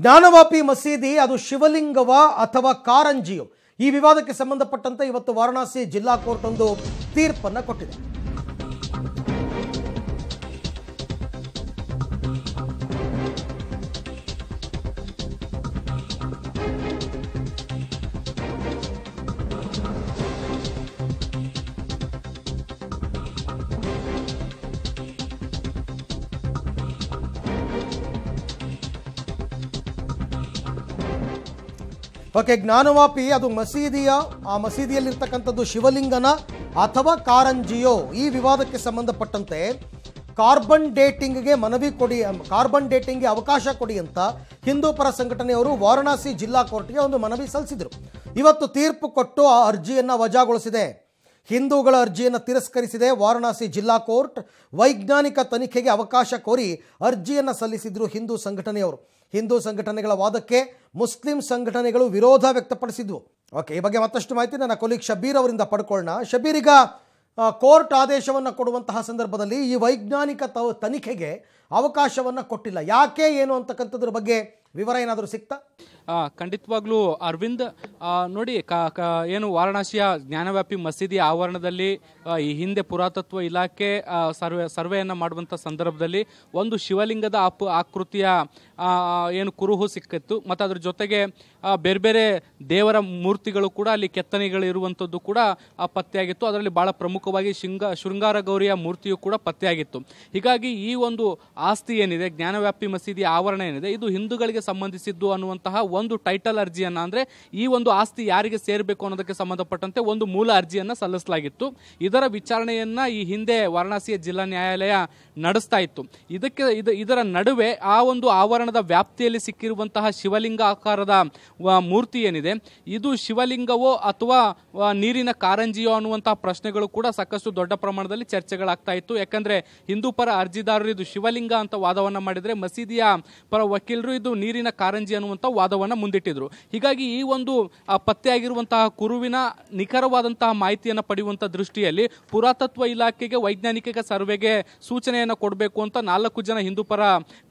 ಜ್ಞಾನವಾಪಿ ಮಸೀದಿ ಅದು ಶಿವಲಿಂಗವ ಅಥವಾ ಕಾರಂಜಿಯು ಈ ವಿವಾದಕ್ಕೆ ಸಂಬಂಧಪಟ್ಟಂತೆ ಇವತ್ತು ವಾರಣಾಸಿ ಜಿಲ್ಲಾ ಕೋರ್ಟ್ ಒಂದು ತೀರ್ಪನ್ನು ಕೊಟ್ಟಿದೆ ಓಕೆ ಜ್ಞಾನವಾಪಿ ಅದು ಮಸೀದಿಯ ಆ ಮಸೀದಿಯಲ್ಲಿರ್ತಕ್ಕಂಥದ್ದು ಶಿವಲಿಂಗನ ಅಥವಾ ಕಾರಂಜಿಯೋ ಈ ವಿವಾದಕ್ಕೆ ಸಂಬಂಧಪಟ್ಟಂತೆ ಕಾರ್ಬನ್ ಡೇಟಿಂಗ್ಗೆ ಮನವಿ ಕೊಡಿ ಕಾರ್ಬನ್ ಡೇಟಿಂಗ್ಗೆ ಅವಕಾಶ ಕೊಡಿ ಅಂತ ಹಿಂದೂ ಪರ ಸಂಘಟನೆಯವರು ವಾರಣಾಸಿ ಜಿಲ್ಲಾ ಕೋರ್ಟ್ಗೆ ಒಂದು ಮನವಿ ಸಲ್ಲಿಸಿದರು ಇವತ್ತು ತೀರ್ಪು ಕೊಟ್ಟು ಆ ಅರ್ಜಿಯನ್ನು ವಜಾಗೊಳಿಸಿದೆ ಹಿಂದೂಗಳ ಅರ್ಜಿಯನ್ನು ತಿರಸ್ಕರಿಸಿದೆ ವಾರಣಾಸಿ ಜಿಲ್ಲಾ ಕೋರ್ಟ್ ವೈಜ್ಞಾನಿಕ ತನಿಖೆಗೆ ಅವಕಾಶ ಕೋರಿ ಅರ್ಜಿಯನ್ನು ಸಲ್ಲಿಸಿದ್ರು ಹಿಂದೂ ಸಂಘಟನೆಯವರು ಹಿಂದೂ ಸಂಘಟನೆಗಳ ವಾದಕ್ಕೆ ಮುಸ್ಲಿಂ ಸಂಘಟನೆಗಳು ವಿರೋಧ ವ್ಯಕ್ತಪಡಿಸಿದ್ವು ಓಕೆ ಈ ಬಗ್ಗೆ ಮತ್ತಷ್ಟು ಮಾಹಿತಿ ನನ್ನ ಕೊಲೀಗ್ ಶಬೀರ್ ಅವರಿಂದ ಪಡ್ಕೊಳ್ಳೋಣ ಶಬೀರ್ ಈಗ ಕೋರ್ಟ್ ಆದೇಶವನ್ನು ಕೊಡುವಂತಹ ಸಂದರ್ಭದಲ್ಲಿ ಈ ವೈಜ್ಞಾನಿಕ ತನಿಖೆಗೆ ಅವಕಾಶವನ್ನು ಕೊಟ್ಟಿಲ್ಲ ಯಾಕೆ ಏನು ಅಂತಕ್ಕಂಥದ್ರ ಬಗ್ಗೆ ವಿವರ ಏನಾದರೂ ಸಿಕ್ತಾ ಖಂಡಿತವಾಗ್ಲೂ ಅರವಿಂದ್ ನೋಡಿ ಏನು ವಾರಣಾಸಿಯ ಜ್ಞಾನವ್ಯಾಪಿ ಮಸೀದಿ ಆವರಣದಲ್ಲಿ ಈ ಹಿಂದೆ ಪುರಾತತ್ವ ಇಲಾಖೆ ಸರ್ವೆ ಸರ್ವೆಯನ್ನು ಮಾಡುವಂಥ ಸಂದರ್ಭದಲ್ಲಿ ಒಂದು ಶಿವಲಿಂಗದ ಆಪ್ ಆಕೃತಿಯ ಏನು ಕುರುಹು ಸಿಕ್ಕಿತ್ತು ಮತ್ತು ಅದ್ರ ಜೊತೆಗೆ ಬೇರೆ ಬೇರೆ ದೇವರ ಮೂರ್ತಿಗಳು ಕೂಡ ಅಲ್ಲಿ ಕೆತ್ತನೆಗಳು ಇರುವಂಥದ್ದು ಕೂಡ ಪತ್ತೆಯಾಗಿತ್ತು ಅದರಲ್ಲಿ ಭಾಳ ಪ್ರಮುಖವಾಗಿ ಶೃಂಗ ಶೃಂಗಾರ ಗೌರಿಯ ಮೂರ್ತಿಯು ಕೂಡ ಪತ್ತೆಯಾಗಿತ್ತು ಹೀಗಾಗಿ ಈ ಒಂದು ಆಸ್ತಿ ಏನಿದೆ ಜ್ಞಾನವ್ಯಾಪಿ ಮಸೀದಿ ಆವರಣ ಏನಿದೆ ಇದು ಹಿಂದೂಗಳಿಗೆ ಸಂಬಂಧಿಸಿದ್ದು ಅನ್ನುವಂತಹ ಒಂದು ಟೈಟಲ್ ಅರ್ಜಿಯನ್ನು ಅಂದರೆ ಈ ಒಂದು ಆಸ್ತಿ ಯಾರಿಗೆ ಸೇರಬೇಕು ಅನ್ನೋದಕ್ಕೆ ಸಂಬಂಧಪಟ್ಟಂತೆ ಒಂದು ಮೂಲ ಅರ್ಜಿಯನ್ನು ಸಲ್ಲಿಸಲಾಗಿತ್ತು ಇದರ ವಿಚಾರಣೆಯನ್ನು ಈ ಹಿಂದೆ ವಾರಣಾಸಿಯ ಜಿಲ್ಲಾ ನ್ಯಾಯಾಲಯ ನಡೆಸ್ತಾ ಇತ್ತು ಇದಕ್ಕೆ ಇದರ ನಡುವೆ ಆ ಒಂದು ಆವರಣದ ವ್ಯಾಪ್ತಿಯಲ್ಲಿ ಸಿಕ್ಕಿರುವಂತಹ ಶಿವಲಿಂಗ ಆಕಾರದ ಮೂರ್ತಿ ಏನಿದೆ ಇದು ಶಿವಲಿಂಗವೋ ಅಥವಾ ನೀರಿನ ಕಾರಂಜಿಯೋ ಅನ್ನುವಂತಹ ಪ್ರಶ್ನೆಗಳು ಕೂಡ ಸಾಕಷ್ಟು ದೊಡ್ಡ ಪ್ರಮಾಣದಲ್ಲಿ ಚರ್ಚೆಗಳಾಗ್ತಾ ಇತ್ತು ಯಾಕಂದ್ರೆ ಹಿಂದೂ ಪರ ಅರ್ಜಿದಾರರು ಇದು ಶಿವಲಿಂಗ ಅಂತ ವಾದವನ್ನ ಮಾಡಿದರೆ ಮಸೀದಿಯ ಪರ ವಕೀಲರು ಇದು ನೀರಿನ ಕಾರಂಜಿ ಅನ್ನುವಂಥ ವಾದವನ್ನು ಮುಂದಿಟ್ಟಿದ್ರು ಹೀಗಾಗಿ ಈ ಒಂದು ಪತ್ತೆಯಾಗಿರುವಂತಹ ಕುರುವಿನ ನಿಖರವಾದಂತಹ ಮಾಹಿತಿಯನ್ನು ಪಡೆಯುವಂಥ ದೃಷ್ಟಿಯಲ್ಲಿ ಪುರಾತತ್ವ ಇಲಾಖೆಗೆ ವೈಜ್ಞಾನಿಕ ಸರ್ವೆಗೆ ಸೂಚನೆಯನ್ನು ಕೊಡಬೇಕು ಅಂತ ನಾಲ್ಕು ಜನ ಹಿಂದೂಪರ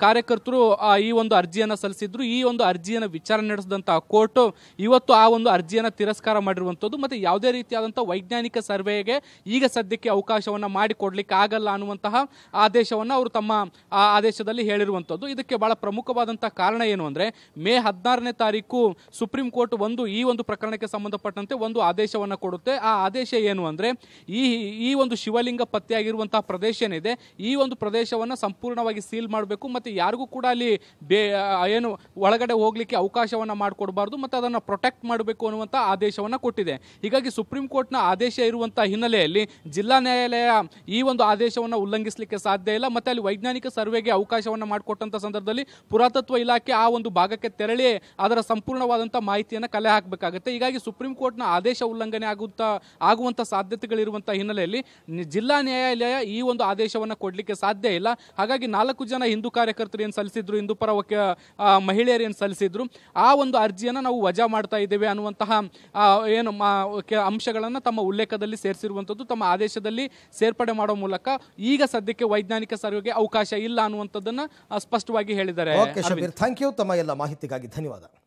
ಕಾರ್ಯಕರ್ತರು ಈ ಒಂದು ಅರ್ಜಿಯನ್ನು ಸಲ್ಲಿಸಿದ್ರು ಈ ಒಂದು ಅರ್ಜಿಯನ್ನು ವಿಚಾರಣೆ ನಡೆಸಿದಂತಹ ಕೋರ್ಟ್ ಇವತ್ತು ಆ ಒಂದು ಅರ್ಜಿಯನ್ನು ತಿರಸ್ಕಾರ ಮಾಡಿರುವಂಥದ್ದು ಮತ್ತು ಯಾವುದೇ ರೀತಿಯಾದಂಥ ವೈಜ್ಞಾನಿಕ ಸರ್ವೆಗೆ ಈಗ ಸದ್ಯಕ್ಕೆ ಅವಕಾಶವನ್ನು ಮಾಡಿಕೊಡ್ಲಿಕ್ಕೆ ಆಗಲ್ಲ ಅನ್ನುವಂತಹ ಆದೇಶವನ್ನು ಅವರು ತಮ್ಮ ಆದೇಶದಲ್ಲಿ ಹೇಳಿರುವಂಥದ್ದು ಇದಕ್ಕೆ ಬಹಳ ಪ್ರಮುಖವಾದಂತಹ ಕಾರಣ ಏನು ಅಂದರೆ ಮೇ ಹದಿನಾರನೇ ತಾರೀಕು ಸುಪ್ರೀಂ ಕೋರ್ಟ್ ಒಂದು ಈ ಒಂದು ಪ್ರಕರಣಕ್ಕೆ ಸಂಬಂಧಪಟ್ಟಂತೆ ಒಂದು ಆದೇಶವನ್ನು ಕೊಡುತ್ತೆ ಆ ಆದೇಶ ಏನು ಅಂದರೆ ಈ ಈ ಒಂದು ಶಿವಲಿಂಗ ಪತ್ತೆಯಾಗಿರುವಂತಹ ಪ್ರದೇಶ ಏನಿದೆ ಈ ಒಂದು ಪ್ರದೇಶವನ್ನು ಸಂಪೂರ್ಣವಾಗಿ ಸೀಲ್ ಮಾಡಬೇಕು ಮತ್ತು ಯಾರಿಗೂ ಕೂಡ ಅಲ್ಲಿ ಬೇ ಏನು ಒಳಗಡೆ ಹೋಗಲಿಕ್ಕೆ ಅವಕಾಶವನ್ನು ಮಾಡಿಕೊಡಬಾರ್ದು ಮತ್ತು ಅದನ್ನು ಪ್ರೊಟೆಕ್ಟ್ ಮಾಡಬೇಕು ಅನ್ನುವಂಥ ಆದೇಶವನ್ನು ಕೊಟ್ಟಿದೆ ಹೀಗಾಗಿ ಸುಪ್ರೀಂ ಕೋರ್ಟ್ನ ಆದೇಶ ಇರುವಂಥ ಹಿನ್ನೆಲೆಯಲ್ಲಿ ಜಿಲ್ಲಾ ನ್ಯಾಯಾಲಯ ಈ ಒಂದು ಆದೇಶವನ್ನು ಉಲ್ಲಂಘಿಸಲಿಕ್ಕೆ ಸಾಧ್ಯ ಇಲ್ಲ ಮತ್ತು ಅಲ್ಲಿ ವೈಜ್ಞಾನಿಕ ಸರ್ವೆಗೆ ಅವಕಾಶವನ್ನು ಮಾಡಿಕೊಟ್ಟಂಥ ಸಂದರ್ಭದಲ್ಲಿ ಪುರಾತತ್ವ ಇಲಾಖೆ ಆ ಒಂದು ಭಾಗಕ್ಕೆ ತೆರಳಿ ಅದರ ಸಂಪೂರ್ಣವಾದಂಥ ಮಾಹಿತಿಯನ್ನು ಕಲೆ ಹಾಕಬೇಕಾಗುತ್ತೆ ಹೀಗಾಗಿ ಸುಪ್ರೀಂ ಕೋರ್ಟ್ನ ಆದೇಶ ಉಲ್ಲಂಘನೆ ಆಗುವಂಥ ಆಗುವಂಥ ಸಾಧ್ಯತೆಗಳಿರುವಂಥ ಹಿನ್ನೆಲೆಯಲ್ಲಿ ಜಿಲ್ಲಾ ನ್ಯಾಯಾಲಯ ಈ ಒಂದು ಆದೇಶವನ್ನು ಕೊಡಲಿಕ್ಕೆ ಸಾಧ್ಯ ಇಲ್ಲ ಹಾಗಾಗಿ ನಾಲ್ಕು ಜನ ಹಿಂದೂ ಕಾರ್ಯಕರ್ತರು ಏನು ಸಲ್ಲಿಸಿದ್ರು ಹಿಂದೂ ಪರ ಮಹಿಳೆಯರು ಏನು ಸಲ್ಲಿಸಿದ್ರು ಆ ಒಂದು ಅರ್ಜಿಯನ್ನು ನಾವು ವಜಾ ಮಾಡ್ತಾ ಇದ್ದೇವೆ ಅನ್ನುವಂತಹ ಏನು ಅಂಶಗಳನ್ನು ತಮ್ಮ ಉಲ್ಲೇಖದಲ್ಲಿ ಸೇರಿಸಿರುವಂಥದ್ದು ತಮ್ಮ ಆದೇಶದಲ್ಲಿ ಸೇರ್ಪಡೆ ಮಾಡೋ ಮೂಲಕ ಈಗ ಸದ್ಯಕ್ಕೆ ವೈಜ್ಞಾನಿಕ ಸರ್ವೆಗೆ ಅವಕಾಶ ಇಲ್ಲ ಅನ್ನುವಂಥದ್ದನ್ನು ಸ್ಪಷ್ಟವಾಗಿ ಹೇಳಿದ್ದಾರೆ ಥ್ಯಾಂಕ್ ಯು ತಮ್ಮ ಎಲ್ಲ ಮಾಹಿತಿಗಾಗಿ ಧನ್ಯವಾದ